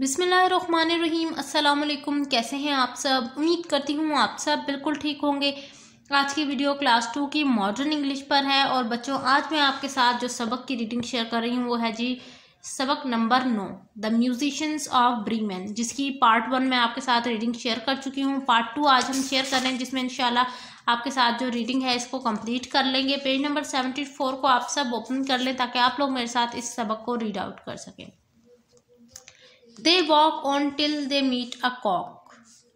बिसमीम अल्लाम कैसे हैं आप सब उम्मीद करती हूँ आप सब बिल्कुल ठीक होंगे आज की वीडियो क्लास टू की मॉडर्न इंग्लिश पर है और बच्चों आज मैं आपके साथ जो सबक की रीडिंग शेयर कर रही हूँ वो है जी सबक नंबर नौ द म्यूजिशंस ऑफ ब्रीमेन जिसकी पार्ट वन मैं आपके साथ रीडिंग शेयर कर चुकी हूँ पार्ट टू आज हम शेयर कर रहे हैं जिसमें इंशाल्लाह आपके साथ जो रीडिंग है इसको कंप्लीट कर लेंगे पेज नंबर सेवेंटी फोर को आप सब ओपन कर लें ताकि आप लोग मेरे साथ इस सबक को रीड आउट कर सकें They walk on till they meet a cock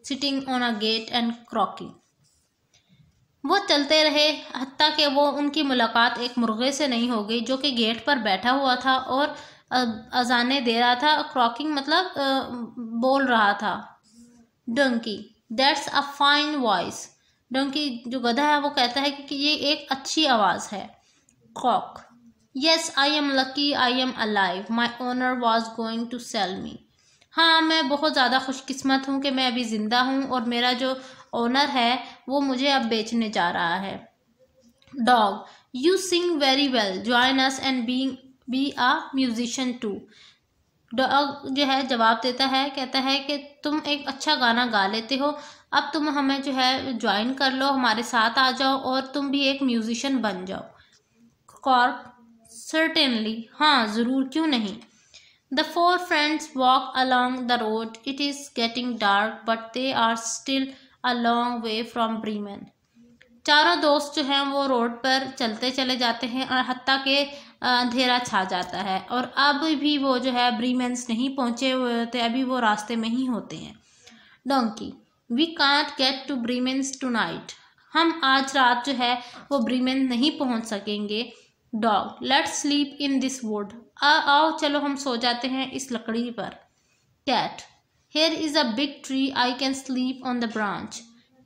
sitting on a gate and croaking. वो चलते रहे हती कि वो उनकी मुलाकात एक मुर्गे से नहीं हो गई जो कि गेट पर बैठा हुआ था और अजाने दे रहा था क्रॉकिंग मतलब बोल रहा था donkey that's a fine voice donkey जो गधा है वो कहता है कि ये एक अच्छी आवाज़ है cock yes I am lucky I am alive my owner was going to sell me हाँ मैं बहुत ज़्यादा खुशकिस्मत हूँ कि मैं अभी ज़िंदा हूँ और मेरा जो ओनर है वो मुझे अब बेचने जा रहा है dog you sing very well join us and being be a musician too dog जो है जवाब देता है कहता है कि तुम एक अच्छा गाना गा लेते हो अब तुम हमें जो है ज्वाइन कर लो हमारे साथ आ जाओ और तुम भी एक म्यूजिशन बन जाओ कॉर्प सर्टेनली हाँ ज़रूर क्यों नहीं The four friends walk along the road. It is getting dark, but they are still a long way from Bremen. चारों दोस्त जो हैं वो रोड पर चलते चले जाते हैं और हती के अंधेरा छा जाता है और अब भी वो जो है ब्रीमेंस नहीं पहुंचे हुए होते अभी वो रास्ते में ही होते हैं donkey we can't get to Bremen's tonight हम आज रात जो है वो ब्रीमेंस नहीं पहुंच सकेंगे dog let sleep in this wood आओ चलो हम सो जाते हैं इस लकड़ी पर cat here is a big tree I can sleep on the branch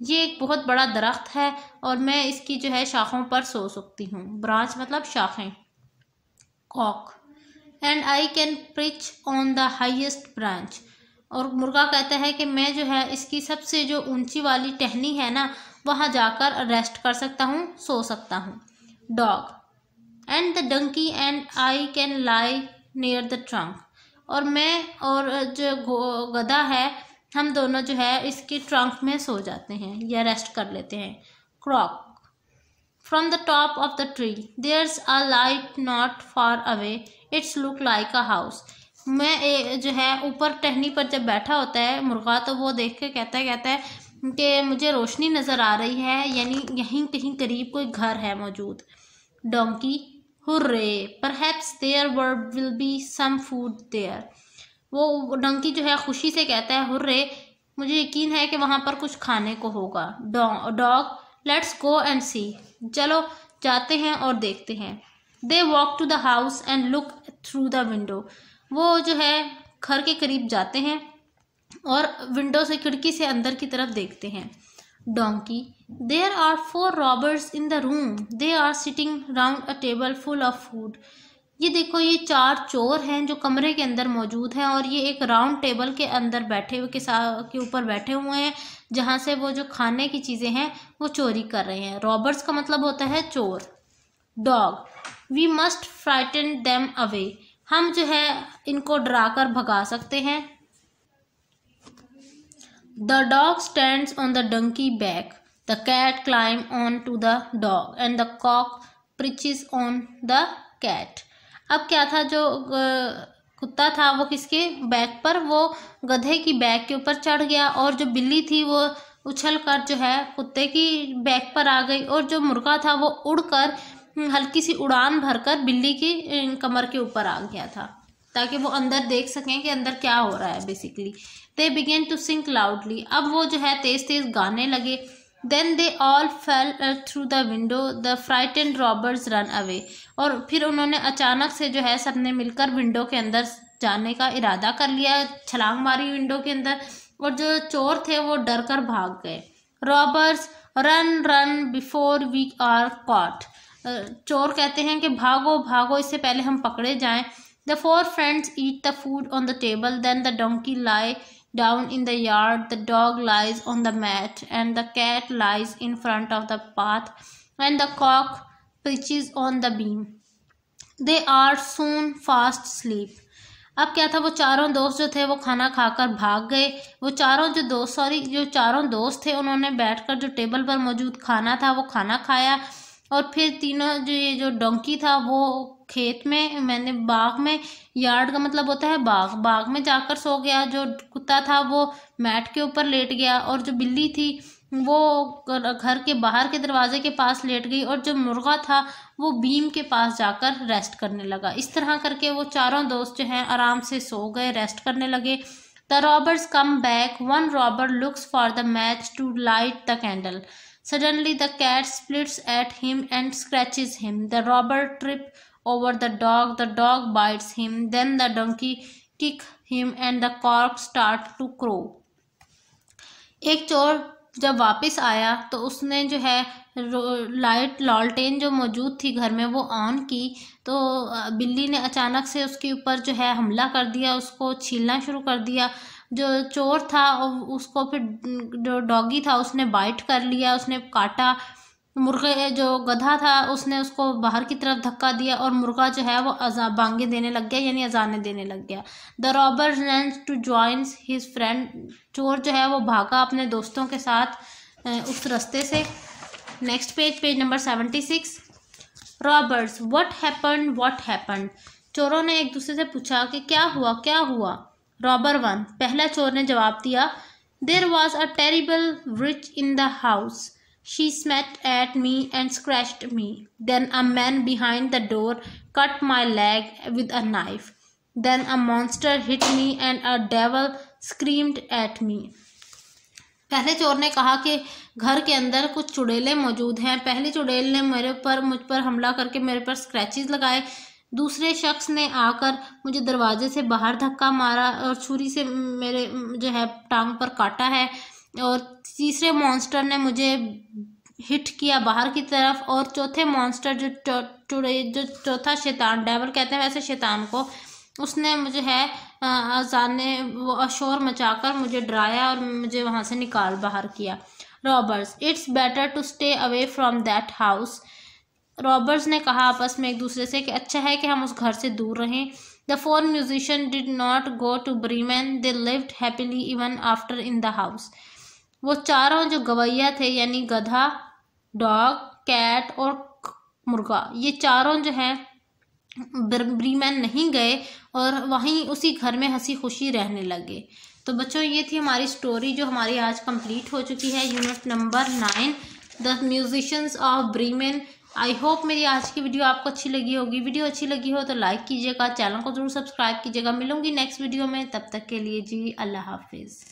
ये एक बहुत बड़ा दरख्त है और मैं इसकी जो है शाखों पर सो सकती हूँ ब्रांच मतलब शाखें cock and I can perch on the highest branch और मुर्गा कहता है कि मैं जो है इसकी सबसे जो ऊंची वाली टहनी है ना वहाँ जाकर रेस्ट कर सकता हूँ सो सकता हूँ dog and the donkey and I can lie near the trunk और मैं और जो गधा है हम दोनों जो है इसके ट्रंक में सो जाते हैं या रेस्ट कर लेते हैं क्रॉक from the top of the tree there's a light not far away it's look like a house मैं ए, जो है ऊपर टहनी पर जब बैठा होता है मुर्गा तो वो देख के कहता है कहता है कि मुझे रोशनी नज़र आ रही है यानी यहीं कहीं करीब कोई घर है मौजूद donkey hurray perhaps there word will be some food there वो डंकी जो है खुशी से कहता है हुर्रे मुझे यकीन है कि वहाँ पर कुछ खाने को होगा dog let's go and see चलो जाते हैं और देखते हैं they walk to the house and look through the window वो जो है घर के करीब जाते हैं और विंडो से खिड़की से अंदर की तरफ देखते हैं donkey there are four robbers in the room they are sitting round a table full of food ये देखो ये चार चोर हैं जो कमरे के अंदर मौजूद हैं और ये एक राउंड टेबल के अंदर बैठे हुए के के ऊपर बैठे हुए हैं जहाँ से वो जो खाने की चीज़ें हैं वो चोरी कर रहे हैं रॉबर्स का मतलब होता है चोर dog we must frighten them away हम जो है इनको डरा कर भगा सकते हैं The dog stands on the donkey back. The cat climb on to the dog and the cock preaches on the cat. अब क्या था जो कुत्ता था वो किसके बैक पर वो गधे की बैक के ऊपर चढ़ गया और जो बिल्ली थी वो उछल कर जो है कुत्ते की बैक पर आ गई और जो मुर्गा था वो उड़कर हम्म, हल्की सी उड़ान भरकर बिल्ली की कमर के ऊपर आ गया था ताकि वो अंदर देख सकें कि अंदर क्या हो रहा है basically they begin to sing loudly अब वो जो है तेज़ तेज़ गाने लगे then they all fell through the window the frightened robbers run away और फिर उन्होंने अचानक से जो है सबने मिलकर विंडो के अंदर जाने का इरादा कर लिया छलांग मारी विंडो के अंदर और जो चोर थे वो डर कर भाग गए robbers run run before we are caught चोर कहते हैं कि भागो भागो इससे पहले हम पकड़े जाएं The four friends eat the food on the table, then the donkey lie down in the yard, the dog lies on the mat, and the cat lies in front of the path, When the cock pitches on the beam. They are soon fast asleep. अब क्या था वो चारों दोस्त जो थे वो खाना खाकर भाग गए वो चारों जो दोस्त सॉरी जो चारों दोस्त थे उन्होंने बैठकर जो टेबल पर मौजूद खाना था वो खाना खाया और फिर तीनों जो ये जो डोंकी था वो खेत में मैंने बाग में यार्ड का मतलब होता है बाग बाग में जाकर सो गया जो कुत्ता था वो मैट के ऊपर लेट गया और जो बिल्ली थी वो घर के बाहर के दरवाजे के पास लेट गई और जो मुर्गा था वो बीम के पास जाकर रेस्ट करने लगा इस तरह करके वो चारों दोस्त जो हैं आराम से सो गए रेस्ट करने लगे the robbers come back one robber looks for the match to light the candle suddenly the cat spits at him and scratches him the robber trip over the dog. The dog bites him. Then the donkey kick him and the cock start to crow. एक चोर जब वापस आया तो उसने जो है light लालटेन जो मौजूद थी घर में वो ऑन की तो बिल्ली ने अचानक से उसके ऊपर जो है हमला कर दिया उसको छीलना शुरू कर दिया जो चोर था उसको फिर जो डॉगी था उसने बाइट कर लिया उसने काटा मुर्गे जो गधा था उसने उसको बाहर की तरफ धक्का दिया और मुर्गा जो है वो अजा बांगे देने लग गया यानी अजाने देने लग गया the robber runs to joins his friend चोर जो है वो भागा अपने दोस्तों के साथ उस रास्ते से next page page number seventy six robbers what happen what happen चोरों ने एक दूसरे से पूछा कि क्या हुआ क्या हुआ रॉबर वन पहला चोर ने जवाब दिया there was a terrible witch in the house She smacked at me and scratched me. Then a man behind the door cut my leg with a knife. Then a monster hit me and a devil screamed at me. पहले चोर ने कहा कि घर के अंदर कुछ चुड़ैले मौजूद हैं पहले चुड़ैल ने मेरे पर मुझ पर हमला करके मेरे पर स्क्रैचेस लगाए दूसरे शख्स ने आकर मुझे दरवाजे से बाहर धक्का मारा और छुरी से मेरे जो है टांग पर काटा है और तीसरे मॉन्स्टर ने मुझे हिट किया बाहर की तरफ और चौथे मॉन्स्टर जो टुडे जो चौथा शैतान डेवल कहते हैं वैसे शैतान को उसने मुझे है अजान वो शोर मचाकर मुझे डराया और मुझे वहाँ से निकाल बाहर किया robbers it's better to stay away from that house robbers ने कहा आपस में एक दूसरे से कि अच्छा है कि हम उस घर से दूर रहें the four musician did not go to Bremen they lived happily even after in the house वो चारों जो गवैया थे यानी गधा डॉग कैट और मुर्गा ये चारों जो है ब्रीमैन नहीं गए और वहीं उसी घर में हंसी खुशी रहने लगे तो बच्चों ये थी हमारी स्टोरी जो हमारी आज कंप्लीट हो चुकी है unit number nine the musicians of Bremen I hope मेरी आज की वीडियो आपको अच्छी लगी होगी वीडियो अच्छी लगी हो तो लाइक कीजिएगा चैनल को जरूर सब्सक्राइब कीजिएगा मिलूंगी नेक्स्ट वीडियो में तब तक के लिए जी अल्लाह हाफिज़